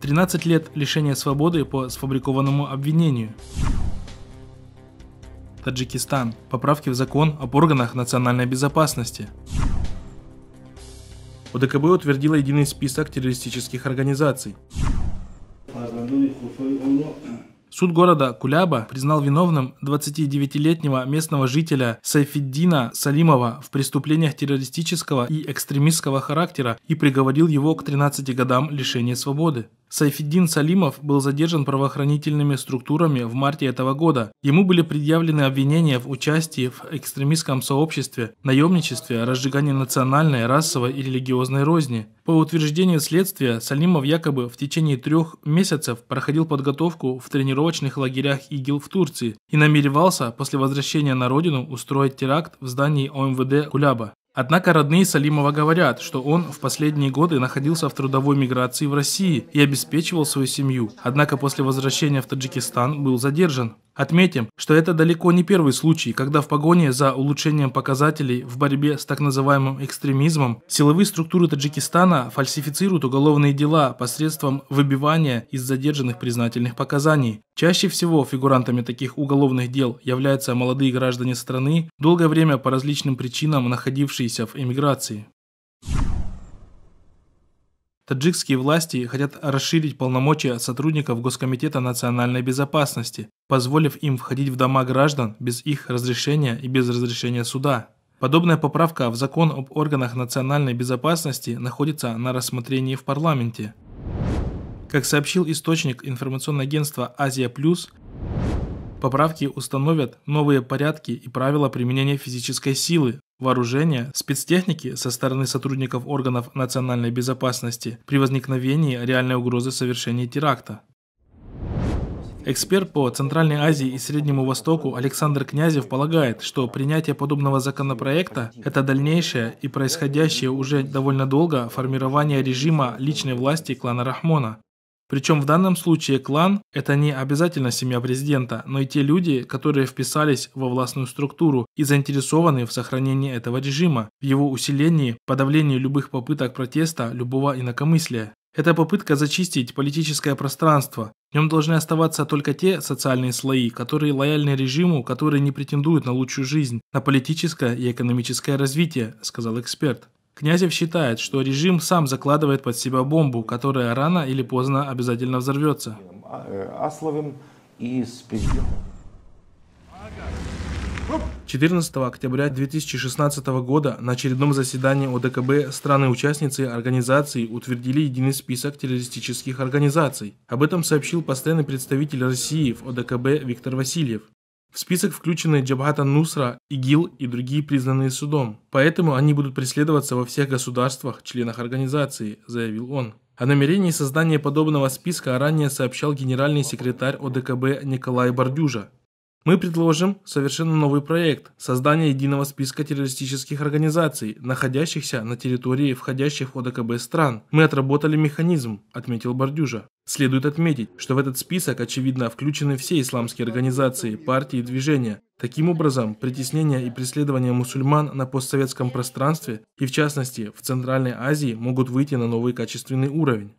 13 лет лишения свободы по сфабрикованному обвинению. Таджикистан. Поправки в закон об органах национальной безопасности. УДКБ утвердила единый список террористических организаций. Суд города Куляба признал виновным 29-летнего местного жителя Сайфеддина Салимова в преступлениях террористического и экстремистского характера и приговорил его к 13 годам лишения свободы. Сайфеддин Салимов был задержан правоохранительными структурами в марте этого года. Ему были предъявлены обвинения в участии в экстремистском сообществе, наемничестве, разжигании национальной, расовой и религиозной розни. По утверждению следствия, Салимов якобы в течение трех месяцев проходил подготовку в тренировках тренировочных лагерях ИГИЛ в Турции и намеревался после возвращения на родину устроить теракт в здании ОМВД Куляба. Однако родные Салимова говорят, что он в последние годы находился в трудовой миграции в России и обеспечивал свою семью. Однако после возвращения в Таджикистан был задержан. Отметим, что это далеко не первый случай, когда в погоне за улучшением показателей в борьбе с так называемым экстремизмом силовые структуры Таджикистана фальсифицируют уголовные дела посредством выбивания из задержанных признательных показаний. Чаще всего фигурантами таких уголовных дел являются молодые граждане страны, долгое время по различным причинам находившиеся в эмиграции. Таджикские власти хотят расширить полномочия сотрудников Госкомитета национальной безопасности, позволив им входить в дома граждан без их разрешения и без разрешения суда. Подобная поправка в закон об органах национальной безопасности находится на рассмотрении в парламенте. Как сообщил источник информационного агентства «Азия Плюс», поправки установят новые порядки и правила применения физической силы вооружения, спецтехники со стороны сотрудников органов национальной безопасности при возникновении реальной угрозы совершения теракта. Эксперт по Центральной Азии и Среднему Востоку Александр Князев полагает, что принятие подобного законопроекта – это дальнейшее и происходящее уже довольно долго формирование режима личной власти клана Рахмона, причем в данном случае клан – это не обязательно семья президента, но и те люди, которые вписались во властную структуру и заинтересованы в сохранении этого режима, в его усилении, подавлении любых попыток протеста, любого инакомыслия. Это попытка зачистить политическое пространство. В нем должны оставаться только те социальные слои, которые лояльны режиму, которые не претендуют на лучшую жизнь, на политическое и экономическое развитие, сказал эксперт. Князев считает, что режим сам закладывает под себя бомбу, которая рано или поздно обязательно взорвется. Асловым и 14 октября 2016 года на очередном заседании ОДКБ страны-участницы организации утвердили единый список террористических организаций. Об этом сообщил постоянный представитель России в ОДКБ Виктор Васильев. В список включены Джабхата Нусра, ИГИЛ и другие признанные судом, поэтому они будут преследоваться во всех государствах, членах организации, заявил он. О намерении создания подобного списка ранее сообщал генеральный секретарь ОДКБ Николай Бордюжа. Мы предложим совершенно новый проект – создание единого списка террористических организаций, находящихся на территории входящих в ОДКБ стран. Мы отработали механизм, отметил Бордюжа. Следует отметить, что в этот список, очевидно, включены все исламские организации, партии и движения. Таким образом, притеснение и преследование мусульман на постсоветском пространстве и, в частности, в Центральной Азии могут выйти на новый качественный уровень.